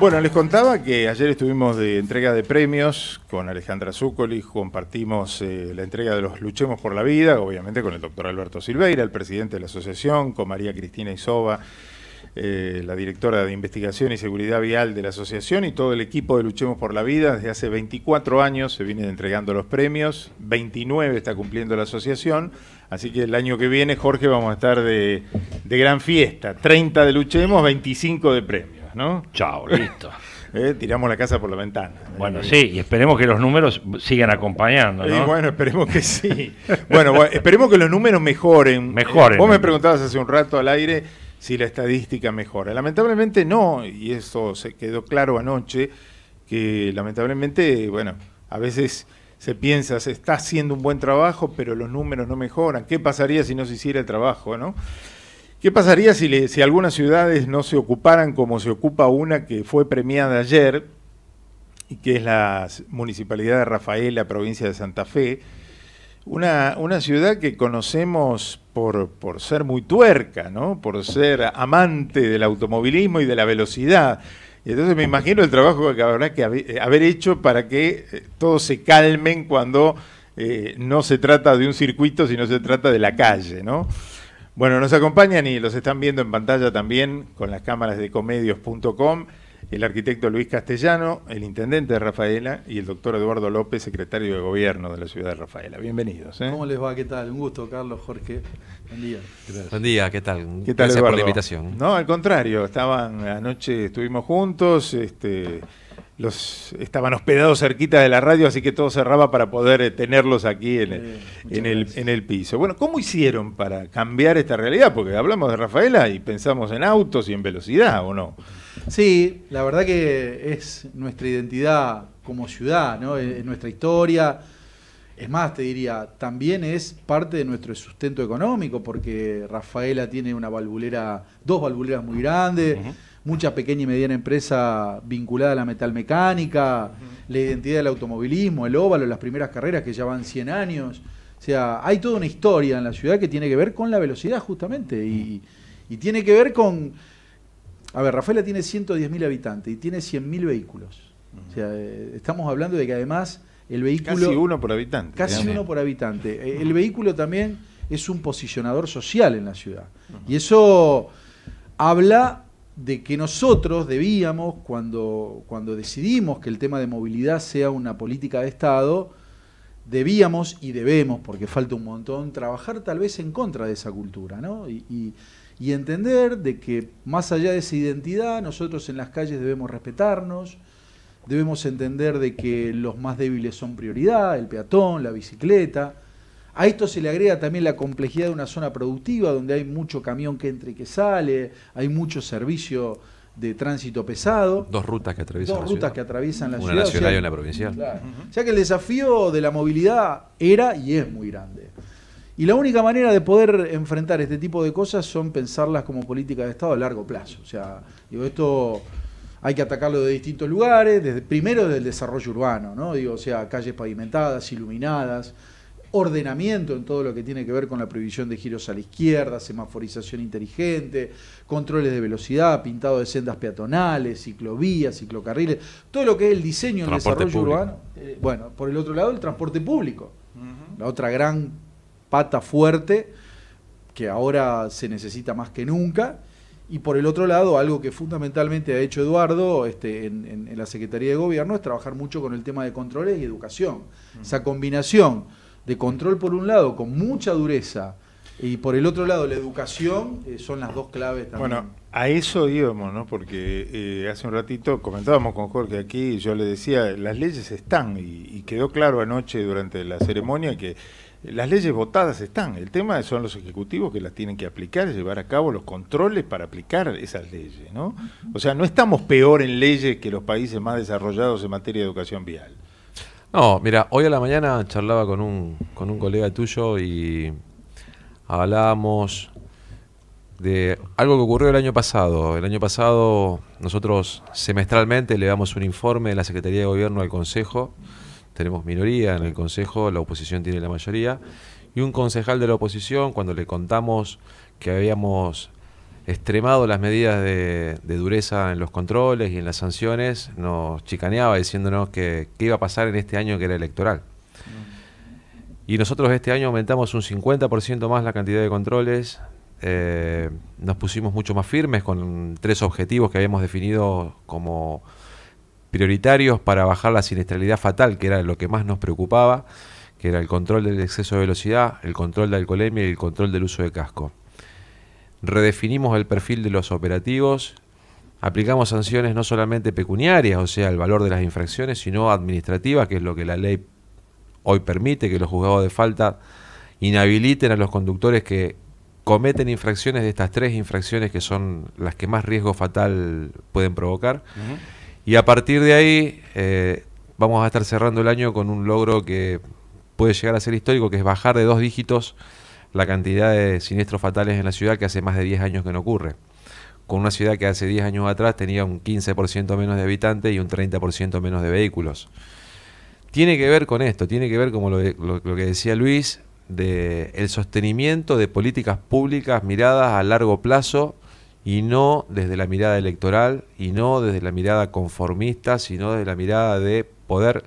Bueno, les contaba que ayer estuvimos de entrega de premios con Alejandra Zúcoli, compartimos eh, la entrega de los Luchemos por la Vida, obviamente con el doctor Alberto Silveira, el presidente de la asociación, con María Cristina Isoba, eh, la directora de Investigación y Seguridad Vial de la asociación y todo el equipo de Luchemos por la Vida. Desde hace 24 años se vienen entregando los premios, 29 está cumpliendo la asociación, así que el año que viene, Jorge, vamos a estar de gran fiesta, 30 de Luchemos, 25 de premios. ¿no? Chao, listo. Eh, tiramos la casa por la ventana. Bueno, sí, y esperemos que los números sigan acompañando. bueno, esperemos que sí. bueno, esperemos que los números mejoren. Mejoren. Vos me preguntabas hace un rato al aire si la estadística mejora. Lamentablemente no, y eso se quedó claro anoche, que lamentablemente, bueno, a veces se piensa, se está haciendo un buen trabajo, pero los números no mejoran. ¿Qué pasaría si no se hiciera el trabajo, no? ¿Qué pasaría si, algunas ciudades no se ocuparan como se ocupa una que fue premiada ayer, y que es la municipalidad de Rafael, la provincia de Santa Fe? Una, ciudad que conocemos por, ser muy tuerca, ¿no? por ser amante del automovilismo y de la velocidad. Y entonces me imagino el trabajo que habrá que eh, haber hecho para que eh, todos se calmen cuando eh, no se trata de un circuito, sino se trata de la calle, ¿no? Bueno, nos acompañan y los están viendo en pantalla también con las cámaras de comedios.com el arquitecto Luis Castellano, el intendente de Rafaela y el doctor Eduardo López, secretario de gobierno de la ciudad de Rafaela. Bienvenidos. ¿eh? ¿Cómo les va? ¿Qué tal? Un gusto, Carlos, Jorge. Buen día. Gracias. Buen día, ¿qué tal? Gracias por la invitación. No, al contrario, estaban anoche, estuvimos juntos, este, estaban hospedados cerquita de la radio, así que todo cerraba para poder eh, tenerlos aquí en, el, piso. Bueno, ¿cómo hicieron para cambiar esta realidad? Porque hablamos de Rafaela y pensamos en autos y en velocidad, ¿o no? Sí, la verdad que es nuestra identidad como ciudad, ¿no? Es nuestra historia. Es más, te diría, también es parte de nuestro sustento económico, porque Rafaela tiene una valvulera, dos valvuleras muy grandes mucha pequeña y mediana empresa vinculada a la metalmecánica, mecánica, la identidad del automovilismo, el óvalo, las primeras carreras que ya van 100 años. O sea, hay toda una historia en la ciudad que tiene que ver con la velocidad justamente y, tiene que ver con... A ver, Rafaela tiene 110.000 habitantes y tiene 100.000 vehículos. O sea, eh, estamos hablando de que además el vehículo... Casi uno por habitante. Casi uno por habitante. Eh, el vehículo también es un posicionador social en la ciudad. Y eso habla de que nosotros debíamos, cuando, decidimos que el tema de movilidad sea una política de Estado, debíamos y debemos, porque falta un montón, trabajar tal vez en contra de esa cultura, ¿no? Y, y entender de que más allá de esa identidad, nosotros en las calles debemos respetarnos, debemos entender de que los más débiles son prioridad, el peatón, la bicicleta, a esto se le agrega también la complejidad de una zona productiva donde hay mucho camión que entra y que sale, hay mucho servicio de tránsito pesado. Dos rutas que atraviesan Dos la rutas que atraviesan la una nacional o sea, y una provincial. O sea que el desafío de la movilidad era y es muy grande. Y la única manera de poder enfrentar este tipo de cosas son pensarlas como políticas de Estado a largo plazo. O sea, digo, esto hay que atacarlo de distintos lugares, desde, primero desde el desarrollo urbano, ¿no? Digo, o sea, calles pavimentadas, iluminadas, ordenamiento en todo lo que tiene que ver con la prohibición de giros a la izquierda, semaforización inteligente, controles de velocidad, pintado de sendas peatonales, ciclovías, ciclocarriles, todo lo que es el diseño, el desarrollo urbano. Eh, bueno, por el otro lado, el transporte público, la otra gran pata fuerte que ahora se necesita más que nunca. Y por el otro lado, algo que fundamentalmente ha hecho Eduardo este, en, la Secretaría de Gobierno es trabajar mucho con el tema de controles y educación. Esa combinación de control por un lado, con mucha dureza, y por el otro lado la educación, eh, son las dos claves también. Bueno, a eso íbamos, ¿no? Porque eh, hace un ratito comentábamos con Jorge aquí, yo le decía, las leyes están, y, quedó claro anoche durante la ceremonia que las leyes votadas están. El tema son los ejecutivos que las tienen que aplicar, llevar a cabo los controles para aplicar esas leyes, ¿no? O sea, no estamos peor en leyes que los países más desarrollados en materia de educación vial. No, mira, hoy a la mañana charlaba con un, colega tuyo y hablábamos de algo que ocurrió el año pasado. El año pasado nosotros semestralmente le damos un informe de la Secretaría de Gobierno al Consejo. Tenemos minoría en el Consejo, la oposición tiene la mayoría. Y un concejal de la oposición, cuando le contamos que habíamos extremado las medidas de, dureza en los controles y en las sanciones, nos chicaneaba diciéndonos que qué iba a pasar en este año que era electoral. Y nosotros este año aumentamos un 50% más la cantidad de controles, eh, nos pusimos mucho más firmes con tres objetivos que habíamos definido como prioritarios para bajar la siniestralidad fatal, que era lo que más nos preocupaba, que era el control del exceso de velocidad, el control de alcoholemia y el control del uso de casco redefinimos el perfil de los operativos, aplicamos sanciones no solamente pecuniarias, o sea, el valor de las infracciones, sino administrativas, que es lo que la ley hoy permite, que los juzgados de falta inhabiliten a los conductores que cometen infracciones de estas tres infracciones que son las que más riesgo fatal pueden provocar. Y a partir de ahí eh, vamos a estar cerrando el año con un logro que puede llegar a ser histórico, que es bajar de dos dígitos la cantidad de siniestros fatales en la ciudad que hace más de 10 años que no ocurre. Con una ciudad que hace 10 años atrás tenía un 15% menos de habitantes y un 30% menos de vehículos. Tiene que ver con esto, tiene que ver, como lo, que decía Luis, de el sostenimiento de políticas públicas miradas a largo plazo y no desde la mirada electoral y no desde la mirada conformista, sino desde la mirada de poder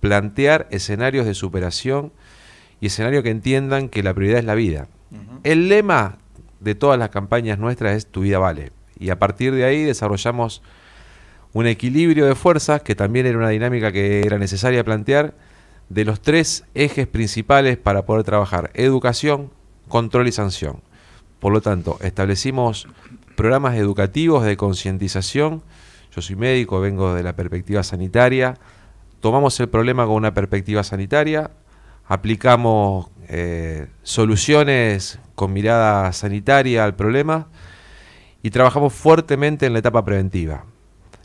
plantear escenarios de superación y escenario que entiendan que la prioridad es la vida. El lema de todas las campañas nuestras es tu vida vale. Y a partir de ahí desarrollamos un equilibrio de fuerzas, que también era una dinámica que era necesaria plantear, de los tres ejes principales para poder trabajar, educación, control y sanción. Por lo tanto, establecimos programas educativos de concientización. Yo soy médico, vengo de la perspectiva sanitaria. Tomamos el problema con una perspectiva sanitaria, aplicamos eh, soluciones con mirada sanitaria al problema y trabajamos fuertemente en la etapa preventiva.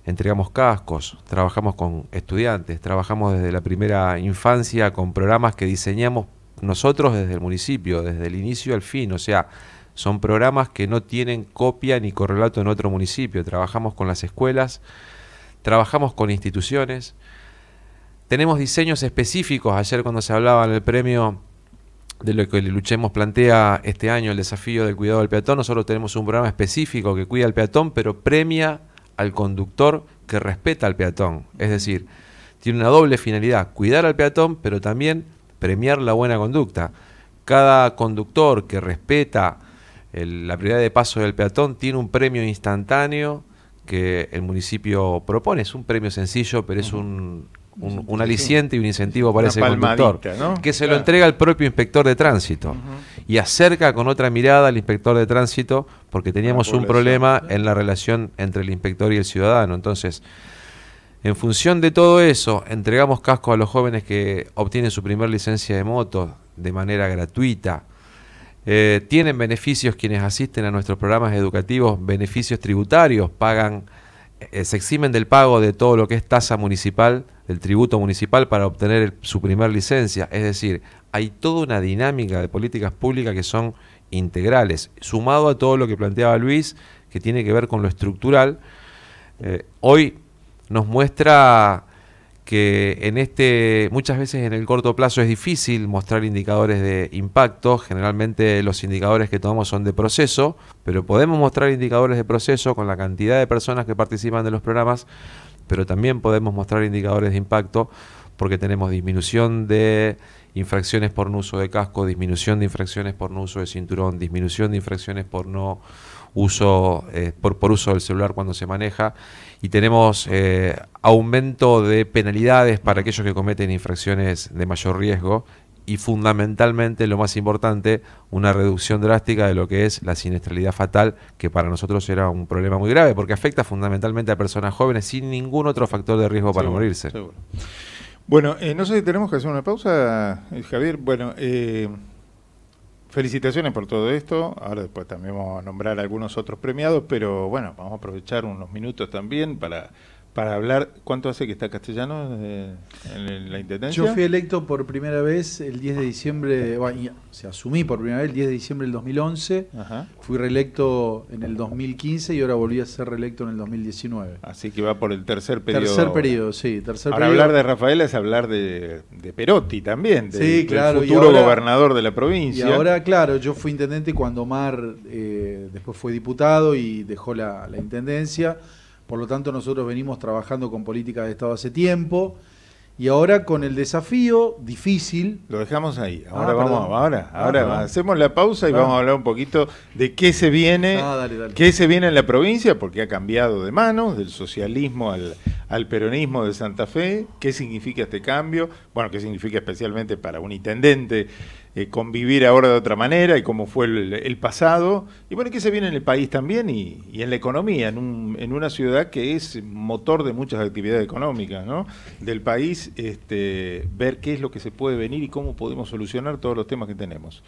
Entregamos cascos, trabajamos con estudiantes, trabajamos desde la primera infancia con programas que diseñamos nosotros desde el municipio, desde el inicio al fin, o sea, son programas que no tienen copia ni correlato en otro municipio. Trabajamos con las escuelas, trabajamos con instituciones, tenemos diseños específicos. Ayer cuando se hablaba en el premio de lo que Luchemos plantea este año, el desafío del cuidado del peatón, nosotros tenemos un programa específico que cuida al peatón, pero premia al conductor que respeta al peatón. Es decir, tiene una doble finalidad, cuidar al peatón, pero también premiar la buena conducta. Cada conductor que respeta la prioridad de paso del peatón tiene un premio instantáneo que el municipio propone. Es un premio sencillo, pero es un un, aliciente y un incentivo para ese conductor, que se lo entrega el propio inspector de tránsito y acerca con otra mirada al inspector de tránsito porque teníamos un problema en la relación entre el inspector y el ciudadano. Entonces, en función de todo eso, entregamos cascos a los jóvenes que obtienen su primer licencia de moto de manera gratuita. Eh, tienen beneficios quienes asisten a nuestros programas educativos, beneficios tributarios, pagan eh, se eximen del pago de todo lo que es tasa municipal, del tributo municipal para obtener su primer licencia. Es decir, hay toda una dinámica de políticas públicas que son integrales, sumado a todo lo que planteaba Luis, que tiene que ver con lo estructural. Eh, hoy nos muestra que en este muchas veces en el corto plazo es difícil mostrar indicadores de impacto, generalmente los indicadores que tomamos son de proceso, pero podemos mostrar indicadores de proceso con la cantidad de personas que participan de los programas, pero también podemos mostrar indicadores de impacto porque tenemos disminución de infracciones por no uso de casco, disminución de infracciones por no uso de cinturón, disminución de infracciones por no uso eh, por, por uso del celular cuando se maneja y tenemos eh, aumento de penalidades para aquellos que cometen infracciones de mayor riesgo y fundamentalmente, lo más importante, una reducción drástica de lo que es la siniestralidad fatal, que para nosotros era un problema muy grave, porque afecta fundamentalmente a personas jóvenes sin ningún otro factor de riesgo para morirse. Bueno, eh, no sé si tenemos que hacer una pausa, eh, Javier. Bueno, eh, felicitaciones por todo esto. Ahora después también vamos a nombrar algunos otros premiados, pero bueno, vamos a aprovechar unos minutos también para para hablar, ¿cuánto hace que está Castellano eh, en la Intendencia? Yo fui electo por primera vez el 10 de diciembre, se o asumí por primera vez el 10 de diciembre del 2011, fui reelecto en el 2015 y ahora volví a ser reelecto en el 2019. Así que va por el tercer periodo. Tercer periodo, sí, tercer Ahora hablar de Rafael es hablar de, Perotti también, del futuro gobernador de la provincia. Y ahora, claro, yo fui intendente cuando Omar eh, después fue diputado y dejó la Intendencia. Por lo tanto, nosotros venimos trabajando con políticas de Estado hace tiempo y ahora con el desafío difícil. Lo dejamos ahí. Ah, ahora vamos, ahora, ah, hacemos la pausa y ah. vamos a hablar un poquito de qué se viene, qué se viene en la provincia, porque ha cambiado de manos, del socialismo al, al peronismo de Santa Fe, qué significa este cambio, bueno, qué significa especialmente para un intendente eh, convivir ahora de otra manera y cómo fue el, pasado. Y bueno, que se viene en el país también y, en la economía, en, en, una ciudad que es motor de muchas actividades económicas ¿no? del país, este, ver qué es lo que se puede venir y cómo podemos solucionar todos los temas que tenemos.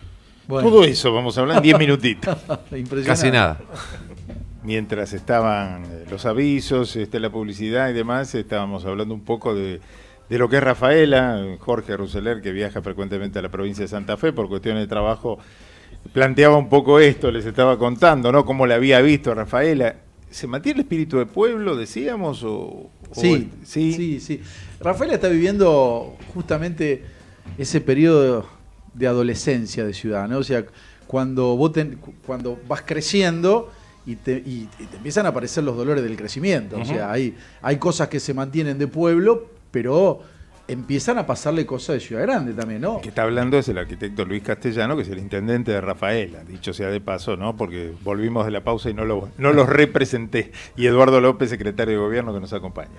Todo eso vamos a hablar en 10 minutitos. Casi nada. Mientras estaban eh, los avisos, este, la publicidad y demás, estábamos hablando un poco de de lo que es Rafaela, Jorge Ruseler, que viaja frecuentemente a la provincia de Santa Fe por cuestiones de trabajo, planteaba un poco esto, les estaba contando, ¿no? Cómo la había visto a Rafaela. ¿Se mantiene el espíritu de pueblo, decíamos? sí, sí, sí, Rafaela está viviendo justamente ese periodo de adolescencia de ciudad, ¿no? O sea, cuando, vas creciendo y te, empiezan a aparecer los dolores del crecimiento. O sea, hay cosas que se mantienen de pueblo, pero empiezan a pasarle cosas de Ciudad Grande también, ¿no? que está hablando es el arquitecto Luis Castellano, que es el intendente de Rafaela, dicho sea de paso, ¿no? Porque volvimos de la pausa y no lo, no los representé. Y Eduardo López, secretario de gobierno, que nos acompaña.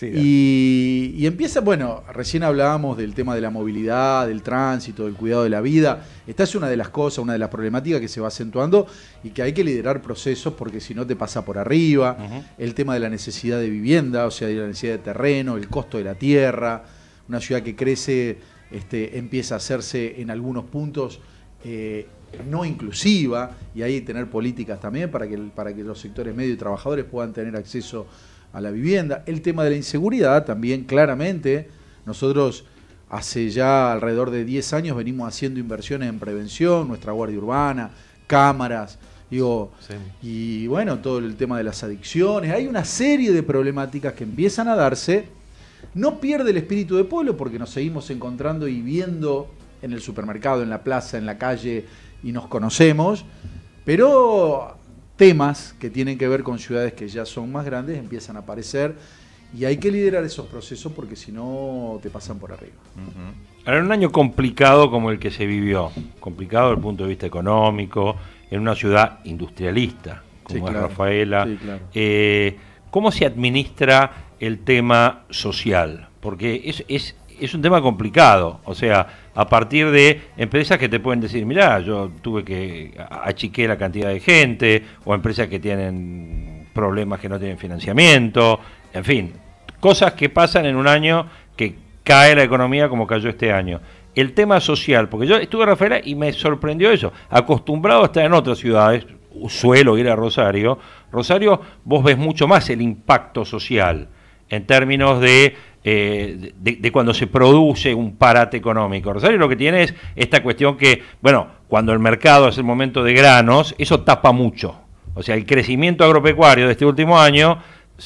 y, empieza, bueno, recién hablábamos del tema de la movilidad, del tránsito, del cuidado de la vida. Esta es una de las cosas, una de las problemáticas que se va acentuando y que hay que liderar procesos porque si no te pasa por arriba. El tema de la necesidad de vivienda, o sea, de la necesidad de terreno, el costo de la tierra una ciudad que crece, este, empieza a hacerse en algunos puntos eh, no inclusiva y ahí tener políticas también para que, para que los sectores medio y trabajadores puedan tener acceso a la vivienda. El tema de la inseguridad también, claramente, nosotros hace ya alrededor de 10 años venimos haciendo inversiones en prevención, nuestra guardia urbana, cámaras, digo, y bueno, todo el tema de las adicciones, hay una serie de problemáticas que empiezan a darse no pierde el espíritu de pueblo porque nos seguimos encontrando y viendo en el supermercado, en la plaza, en la calle y nos conocemos, pero temas que tienen que ver con ciudades que ya son más grandes empiezan a aparecer y hay que liderar esos procesos porque si no te pasan por arriba. Ahora en un año complicado como el que se vivió, complicado desde el punto de vista económico, en una ciudad industrialista como Rafaela. Eh, ¿Cómo se administra el tema social, porque es, es, un tema complicado, o sea, a partir de empresas que te pueden decir, mirá, yo tuve que achiqué la cantidad de gente, o empresas que tienen problemas que no tienen financiamiento, en fin, cosas que pasan en un año que cae la economía como cayó este año. El tema social, porque yo estuve en Rafaela y me sorprendió eso, acostumbrado a estar en otras ciudades, suelo ir a Rosario, Rosario vos ves mucho más el impacto social en términos eh, de, de, cuando se produce un parate económico. Rosario lo que tiene es esta cuestión que, bueno, cuando el mercado es el momento de granos, eso tapa mucho. O sea, el crecimiento agropecuario de este último año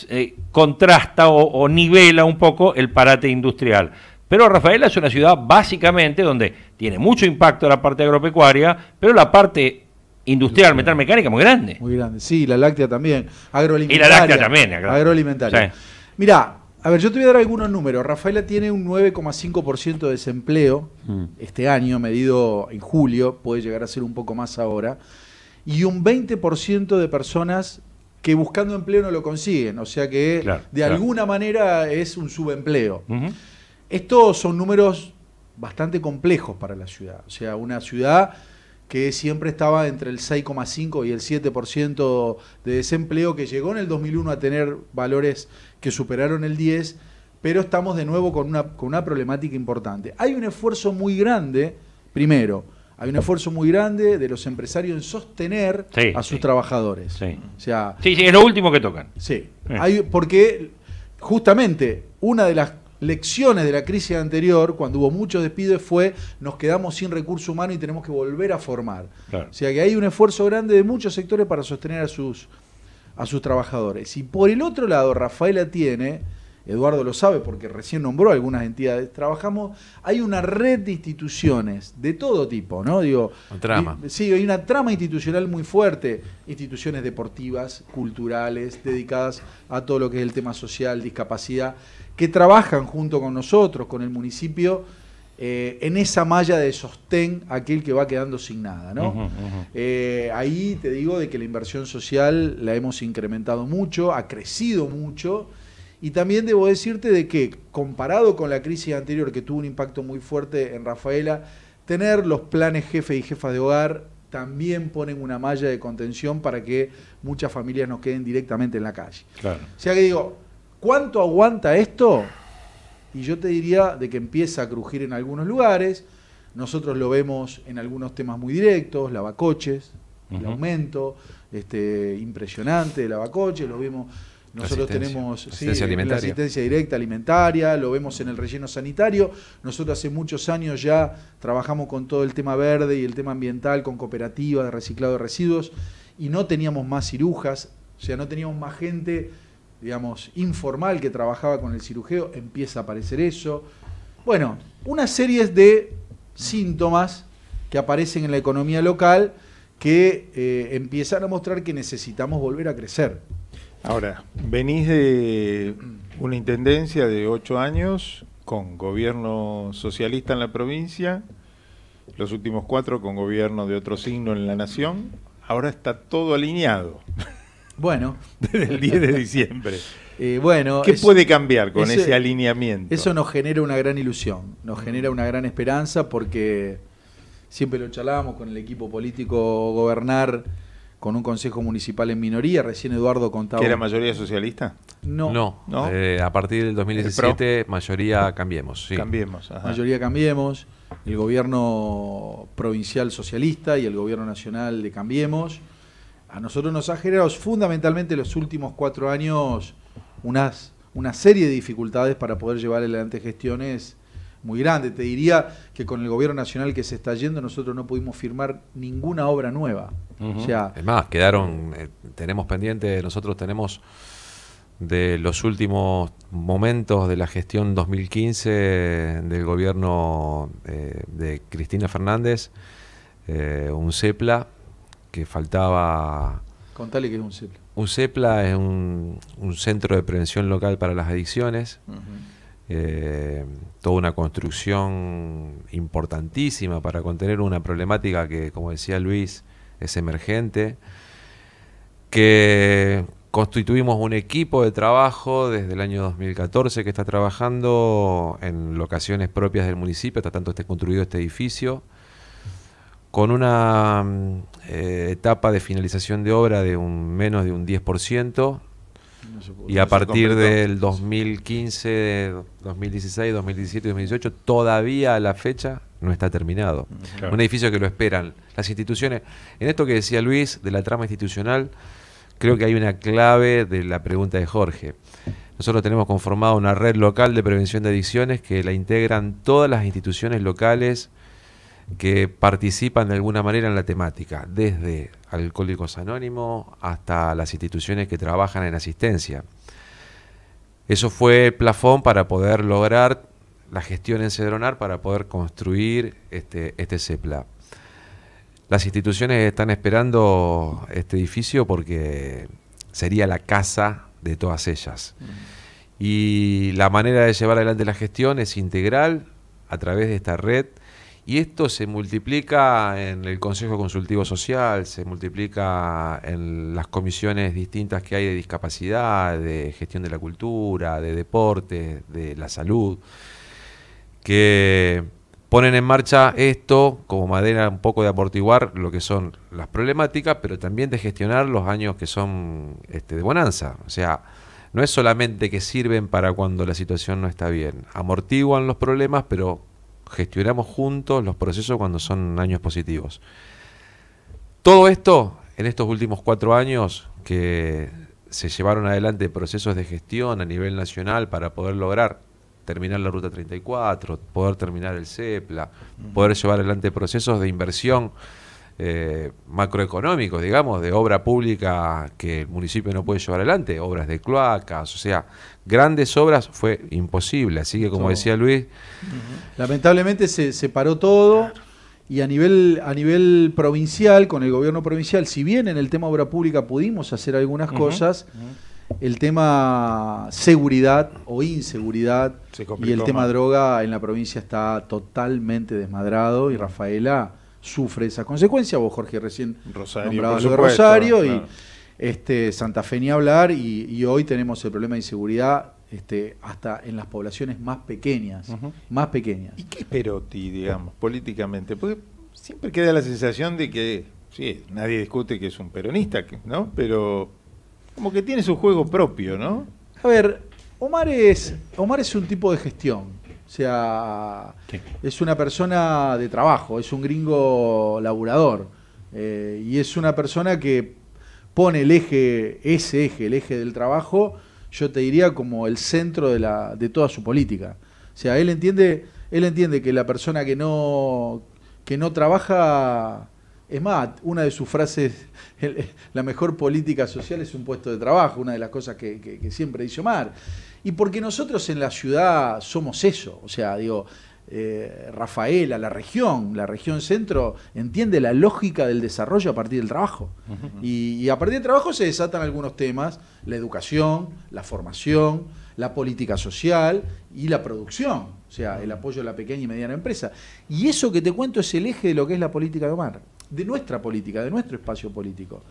eh, contrasta o, nivela un poco el parate industrial. Pero Rafaela es una ciudad básicamente donde tiene mucho impacto la parte agropecuaria, pero la parte industrial, metal mecánica muy grande. Muy grande, sí, la láctea también, agroalimentaria. Y la láctea también, Agroalimentaria. Sí. Mirá, a ver, yo te voy a dar algunos números. Rafaela tiene un 9,5% de desempleo mm. este año, medido en julio, puede llegar a ser un poco más ahora, y un 20% de personas que buscando empleo no lo consiguen, o sea que de alguna manera es un subempleo. Estos son números bastante complejos para la ciudad, o sea, una ciudad que siempre estaba entre el 6,5 y el 7% de desempleo, que llegó en el 2001 a tener valores que superaron el 10, pero estamos de nuevo con una, con una problemática importante. Hay un esfuerzo muy grande, primero, hay un esfuerzo muy grande de los empresarios en sostener a sus trabajadores. Sí. O sea, sí, es lo último que tocan. Sí, eh. hay, porque justamente una de las lecciones de la crisis anterior, cuando hubo muchos despidos, fue nos quedamos sin recurso humano y tenemos que volver a formar. O sea que hay un esfuerzo grande de muchos sectores para sostener a sus, a sus trabajadores. Y por el otro lado, Rafaela tiene Eduardo lo sabe porque recién nombró algunas entidades, trabajamos, hay una red de instituciones de todo tipo, ¿no? Digo, trama. sí, hay una trama institucional muy fuerte, instituciones deportivas, culturales, dedicadas a todo lo que es el tema social, discapacidad, que trabajan junto con nosotros, con el municipio, eh, en esa malla de sostén aquel que va quedando sin nada. ¿no? Eh, ahí te digo de que la inversión social la hemos incrementado mucho, ha crecido mucho y también debo decirte de que, comparado con la crisis anterior que tuvo un impacto muy fuerte en Rafaela, tener los planes jefe y jefa de hogar también ponen una malla de contención para que muchas familias nos queden directamente en la calle. Claro. O sea que digo, ¿cuánto aguanta esto? Y yo te diría de que empieza a crujir en algunos lugares. Nosotros lo vemos en algunos temas muy directos, lavacoches, el aumento este, impresionante de lavacoches, lo vemos nosotros tenemos asistencia la asistencia directa alimentaria, lo vemos en el relleno sanitario. Nosotros hace muchos años ya trabajamos con todo el tema verde y el tema ambiental, con cooperativas de reciclado de residuos, y no teníamos más cirujas, o sea, no teníamos más gente, digamos, informal que trabajaba con el cirujeo. Empieza a aparecer eso. Bueno, una serie de síntomas que aparecen en la economía local que eh, empiezan a mostrar que necesitamos volver a crecer. Ahora, venís de una intendencia de ocho años con gobierno socialista en la provincia, los últimos cuatro con gobierno de otro signo en la nación, ahora está todo alineado. Bueno. Desde el 10 de diciembre. Eh, bueno, ¿Qué puede cambiar con ese, alineamiento? Eso nos genera una gran ilusión, nos genera una gran esperanza porque siempre lo charlábamos con el equipo político, gobernar con un consejo municipal en minoría. Recién Eduardo contaba. ¿Que era mayoría socialista? No. No. Eh, a partir del 2017, mayoría cambiemos. Cambiemos. Ajá. Mayoría cambiemos. El gobierno provincial socialista y el gobierno nacional de Cambiemos. A nosotros nos ha generado fundamentalmente los últimos cuatro años una serie de dificultades para poder llevar adelante gestiones muy grande. Te diría que con el gobierno nacional que se está yendo nosotros no pudimos firmar ninguna obra nueva. es más, quedaron, eh, tenemos pendiente, nosotros tenemos de los últimos momentos de la gestión 2015 del gobierno eh, de Cristina Fernández, eh, un CEPLA que faltaba... Contale que es un CEPLA. Un CEPLA es un, centro de prevención local para las adicciones. Eh, toda una construcción importantísima para contener una problemática que, como decía Luis, es emergente, que constituimos un equipo de trabajo desde el año 2014 que está trabajando en locaciones propias del municipio, hasta tanto esté construido este edificio, con una mm, eh, etapa de finalización de obra de un menos de un 10%, y a partir del 2015, 2016, 2017, 2018, todavía a la fecha no está terminado. Mm, Un edificio que lo esperan. Las instituciones, en esto que decía Luis de la trama institucional, creo que hay una clave de la pregunta de Jorge. Nosotros tenemos conformada una red local de prevención de adicciones que la integran todas las instituciones locales que participan de alguna manera en la temática, desde Alcohólicos Anónimos hasta las instituciones que trabajan en asistencia. Eso fue el plafón para poder lograr la gestión en Cedronar, para poder construir este, este CEPLA. Las instituciones están esperando este edificio porque sería la casa de todas ellas. Mm. Y la manera de llevar adelante la gestión es integral a través de esta red y esto se multiplica en el Consejo Consultivo Social, se multiplica en las comisiones distintas que hay de discapacidad, de gestión de la cultura, de deporte, de la salud, que ponen en marcha esto como manera un poco de amortiguar lo que son las problemáticas, pero también de gestionar los años que son este, de bonanza. O sea, no es solamente que sirven para cuando la situación no está bien, amortiguan los problemas, pero gestionamos juntos los procesos cuando son años positivos. Todo esto, en estos últimos cuatro años que se llevaron adelante procesos de gestión a nivel nacional para poder lograr terminar la Ruta 34, poder terminar el CEPLA, poder llevar adelante procesos de inversión eh, macroeconómicos, digamos, de obra pública que el municipio no puede llevar adelante, obras de cloacas, o sea, grandes obras fue imposible. Así que, como decía Luis. Lamentablemente se, paró todo. Y a nivel, a nivel provincial, con el gobierno provincial, si bien en el tema obra pública pudimos hacer algunas cosas, el tema seguridad o inseguridad y el tema droga en la provincia está totalmente desmadrado y Rafaela sufre esa consecuencia. Vos, Jorge, recién Rosario, nombrabas Rosario y este, Santa Fe ni hablar, y, hoy tenemos el problema de inseguridad este, hasta en las poblaciones más pequeñas. Más pequeñas. ¿Y qué es Perotti, digamos, políticamente? Porque siempre queda la sensación de que, sí, nadie discute que es un peronista, ¿no? Pero como que tiene su juego propio, ¿no? A ver, Omar es, Omar es un tipo de gestión o sea, es una persona de trabajo, es un gringo laburador. Eh, y es una persona que pone el eje, ese eje, el eje del trabajo, yo te diría como el centro de, la, de toda su política. O sea, él entiende, él entiende que la persona que no, que no trabaja, es más, una de sus frases, la mejor política social es un puesto de trabajo, una de las cosas que, que siempre dice Omar. Y porque nosotros en la ciudad somos eso, o sea, digo, Rafael eh, Rafaela, la región, la región centro, entiende la lógica del desarrollo a partir del trabajo. y, y, a partir del trabajo se desatan algunos temas, la educación, la formación, la política social y la producción, o sea, el apoyo a la pequeña y mediana empresa. Y eso que te cuento es el eje de lo que es la política de Omar, de nuestra política, de nuestro espacio político.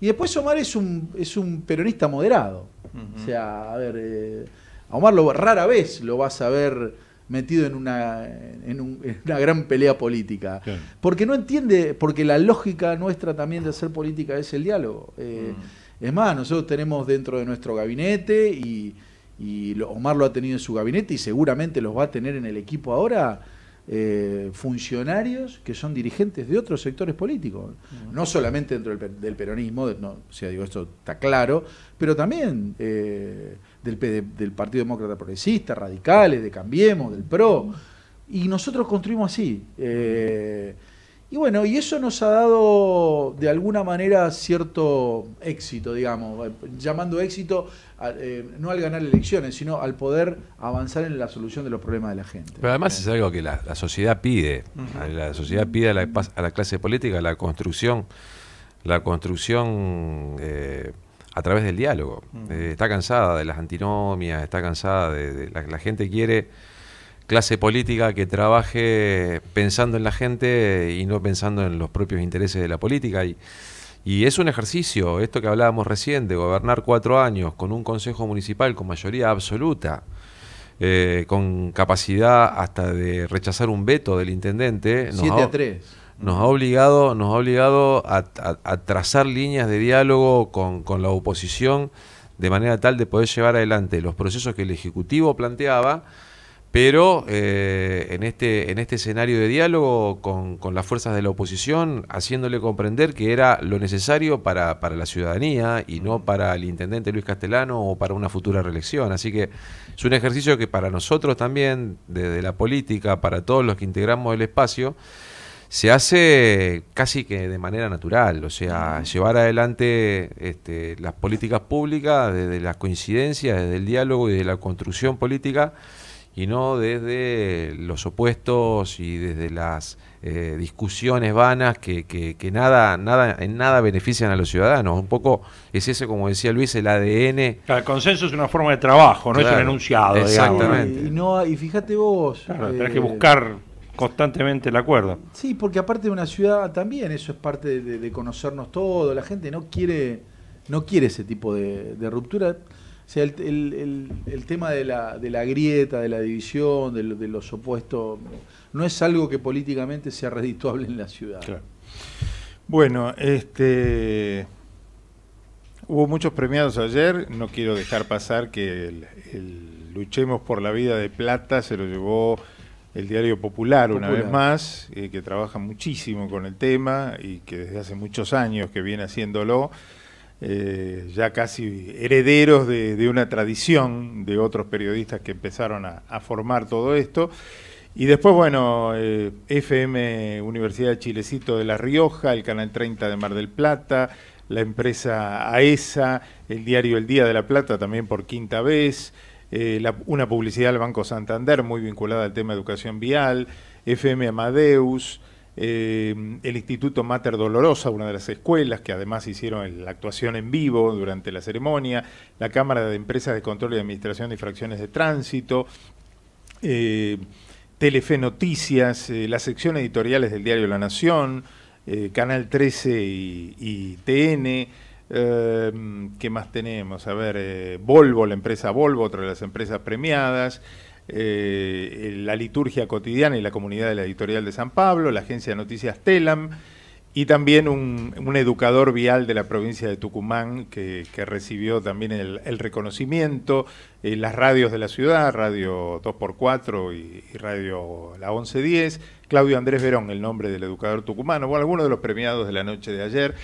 Y después Omar es un, es un peronista moderado. O sea, a ver, eh, a Omar lo, rara vez lo vas a ver metido en una, en, una gran pelea política. Porque no entiende, porque la lógica nuestra también de hacer política es el diálogo. Eh, mm. Es más, nosotros tenemos dentro de nuestro gabinete y, y Omar lo ha tenido en su gabinete y seguramente los va a tener en el equipo ahora eh, funcionarios que son dirigentes de otros sectores políticos, no solamente dentro del, peronismo, o sea, digo, esto está claro, pero también eh, del, Partido Demócrata Progresista, radicales, de Cambiemos, del PRO, y nosotros construimos así. Eh, y bueno, y eso nos ha dado de alguna manera cierto éxito, digamos, eh, llamando éxito eh, no al ganar elecciones, sino al poder avanzar en la solución de los problemas de la gente. Pero además es algo que la, sociedad pide, la sociedad pide a la, clase política la construcción, la construcción eh, a través del diálogo. está cansada de las antinomias, está cansada de, de la gente quiere clase política que trabaje pensando en la gente y no pensando en los propios intereses de la política. Y, es un ejercicio, esto que hablábamos recién, gobernar cuatro años con un consejo municipal con mayoría absoluta, eh, con capacidad hasta de rechazar un veto del intendente. siete a tres Nos ha obligado, nos ha obligado a, trazar líneas de diálogo con la oposición de manera tal de poder llevar adelante los procesos que el Ejecutivo planteaba pero eh, en, este, en este escenario de diálogo con, las fuerzas de la oposición, haciéndole comprender que era lo necesario para, la ciudadanía y no para el intendente Luis Castellano o para una futura reelección. Así que es un ejercicio que para nosotros también, desde la política, para todos los que integramos el espacio, se hace casi que de manera natural, o sea, llevar adelante este, las políticas públicas desde las coincidencias, desde el diálogo y desde la construcción política y no desde los opuestos y desde las eh, discusiones vanas que, nada, nada, en nada benefician a los ciudadanos. Un poco es ese, como decía Luis, el ADN. el consenso es una forma de trabajo, no es un enunciado. Exactamente. Y, no, y fíjate vos. Claro, eh, tenés que buscar constantemente el acuerdo. Sí, porque aparte de una ciudad también, eso es parte de, conocernos todos, la gente no quiere, no quiere ese tipo de ruptura. O sea, el, tema de la, de la, grieta, de la división, de, los opuestos, no es algo que políticamente sea redituable en la ciudad. Bueno, este, hubo muchos premiados ayer. No quiero dejar pasar que el, Luchemos por la Vida de Plata se lo llevó el Diario Popular, una vez más, eh, que trabaja muchísimo con el tema y que desde hace muchos años que viene haciéndolo. Eh, ya casi herederos de, una tradición de otros periodistas que empezaron a, formar todo esto. Y después, bueno, eh, FM Universidad Chilecito de La Rioja, el Canal 30 de Mar del Plata, la empresa AESA, e el diario El Día de la Plata también por quinta vez, eh, una publicidad del Banco Santander muy vinculada al tema de educación vial, FM Amadeus, eh, el Instituto Mater Dolorosa, una de las escuelas que además hicieron la actuación en vivo durante la ceremonia, la Cámara de Empresas de Control y Administración de Infracciones de Tránsito, eh, Telefe Noticias, eh, las secciones editoriales del diario La Nación, Canal 13 y TN. ¿Qué más tenemos? A ver, Volvo, la empresa Volvo, otra de las empresas premiadas. Eh, la liturgia cotidiana y la comunidad de la editorial de San Pablo, la agencia de noticias Telam y también un, educador vial de la provincia de Tucumán que, recibió también el, reconocimiento, en eh, las radios de la ciudad, Radio 2x4 y, Radio La 1110, Claudio Andrés Verón, el nombre del educador tucumano, bueno, algunos de los premiados de la noche de ayer.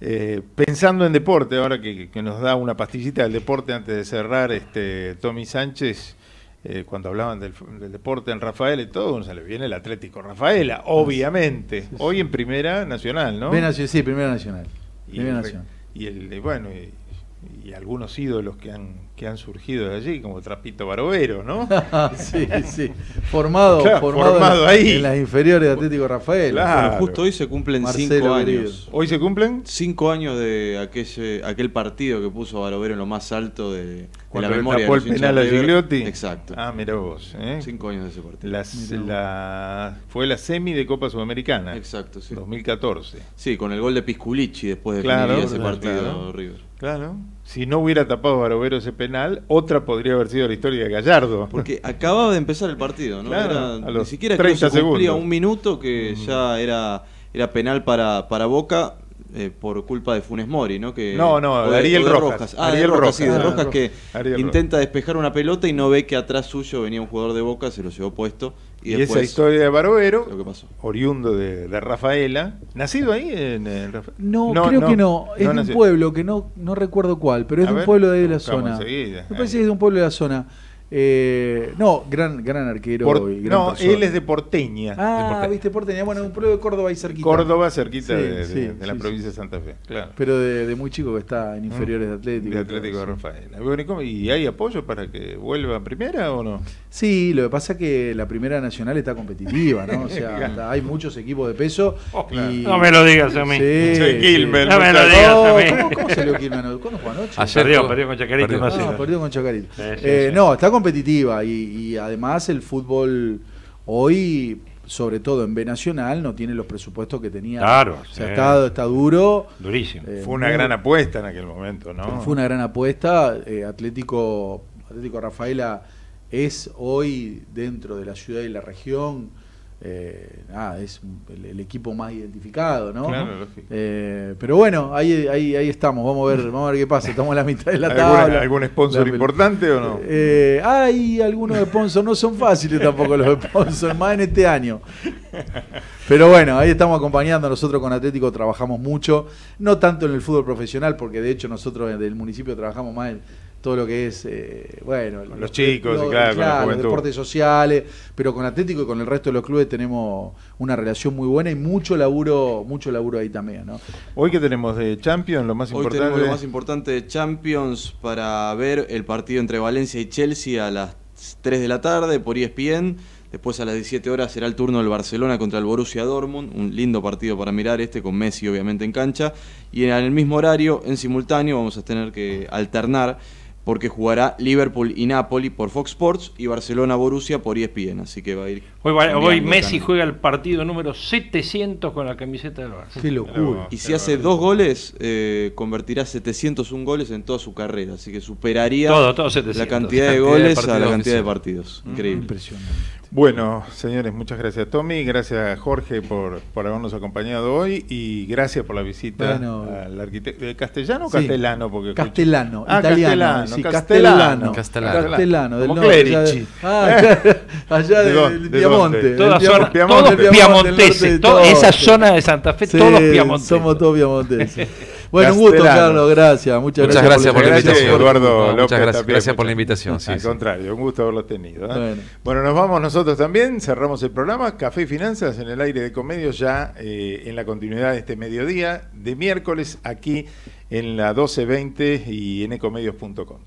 Eh, pensando en deporte, ahora que, nos da una pastillita del deporte antes de cerrar, este Tommy Sánchez, eh, cuando hablaban del, deporte en Rafael y todo, sale se le viene el Atlético Rafaela, obviamente. Hoy en Primera Nacional, ¿no? sí, Primera Nacional. Y, nacional. y el, bueno, y, y algunos ídolos que han, que han surgido de allí, como Trapito Barovero, ¿no? sí, sí. Formado, formado, en, ahí. en las inferiores de Atlético Rafael. Claro. justo hoy se cumplen 5 cinco años. ¿Hoy se cumplen? Cinco años de aquel, aquel partido que puso Barovero en lo más alto de, la memoria. Cuando el penal a Gigliotti. Exacto. Ah, mira vos. ¿eh? Cinco años de ese partido. la, fue la semi de Copa Sudamericana. Exacto, sí. 2014. Sí, con el gol de Pisculichi después de claro, ese partido partido River. Claro si no hubiera tapado Barovero ese penal, otra podría haber sido la historia de Gallardo. Porque acababa de empezar el partido, ¿no? ni siquiera se cumplía un minuto que ya era, era penal para, para Boca. Eh, por culpa de Funes Mori, ¿no? Que, no, no, de, Ariel Rojas. Ariel Rojas, Rojas que intenta despejar una pelota y no ve que atrás suyo venía un jugador de Boca, se lo llevó puesto y, esa historia de Barbero, oriundo de, Rafaela, ¿nacido ahí? En, No, creo que no. Es de un pueblo que no, no recuerdo cuál, pero es de un pueblo de, ahí de la zona. Me parece que es de un pueblo de la zona. Eh, no, gran, gran arquero. no, él es de Porteña. Ah, viste, Porteña. Bueno, un pueblo de Córdoba y cerquita. Córdoba cerquita de, la provincia de Santa Fe, claro. Pero de, muy chico que está en mm. inferiores de Atlético. De Atlético de Rafaela. ¿y, hay apoyo para que vuelva a primera o no? Sí, lo que pasa es que la primera nacional está competitiva, ¿no? O sea, hay muchos equipos de peso. Oh, no me lo digas a mí. no me lo digas a mí. ¿Cómo, salió Kilmer? ¿Cuándo jugó anoche? Ayer perdió, perdió con Chacarito. Ah, no, perdió con Chacarito. Eh, no, competitiva y, además el fútbol hoy sobre todo en B Nacional, no tiene los presupuestos que tenía. Claro. O está, duro. Durísimo. Eh, fue una gran apuesta en aquel momento, ¿no? Fue una gran apuesta. Eh, Atlético, Atlético Rafaela es hoy, dentro de la ciudad y la región, eh, es el, equipo más identificado, ¿no? Eh, pero bueno, ahí, ahí, estamos, vamos a ver, vamos a ver qué pasa. Estamos en la mitad de la tabla. ¿Algún sponsor importante o no? Eh, hay algunos sponsors, no son fáciles tampoco los sponsors, más en este año. Pero bueno, ahí estamos acompañando. Nosotros con Atlético trabajamos mucho, no tanto en el fútbol profesional, porque de hecho nosotros del municipio trabajamos más en todo lo que es, eh, bueno, los, chicos, claro, con los deportes sociales, pero con Atlético y con el resto de los clubes tenemos una relación muy buena y mucho laburo, mucho laburo ahí también, ¿no? Hoy que tenemos de Champions, lo más Hoy Tenemos lo más importante de Champions para ver el partido entre Valencia y Chelsea a las 3 de la tarde por ESPN. Después a las 17 horas será el turno del Barcelona contra el Borussia Dortmund, un lindo partido para mirar este con Messi obviamente en cancha. Y en el mismo horario, en simultáneo, vamos a tener que alternar porque jugará Liverpool y Napoli por Fox Sports y Barcelona Borussia por ESPN, así que va a ir. Hoy, Messi juega el partido número 700 con la camiseta del Barça. Qué locura. Y si hace dos goles, eh, convertirá 701 goles en toda su carrera, así que superaría la cantidad de goles a la cantidad de partidos. Increíble. Impresionante. Bueno, señores, muchas gracias Tommy, gracias Jorge por, por habernos acompañado hoy y gracias por la visita al arquitecto. ¿Castellano o castellano? Porque castellano, ah, italiano, castellano, sí, castellano, castellano, castellano, del norte. Allá de, ah, allá de, Piamonte. todos piamonteses, esa zona de Santa Fe, todos piamonteses. Somos todos piamonteses. Bueno, un gusto, Carlos, gracias. Muchas, gracias, por la invitación. Eduardo muchas gracias, por la invitación. al contrario, un gusto haberlo tenido. ¿eh? Bueno. nos vamos nosotros también, cerramos el programa. Café y Finanzas en el aire de Ecomedios ya eh, en la continuidad de este mediodía de miércoles aquí en la 1220 y en ecomedios.com.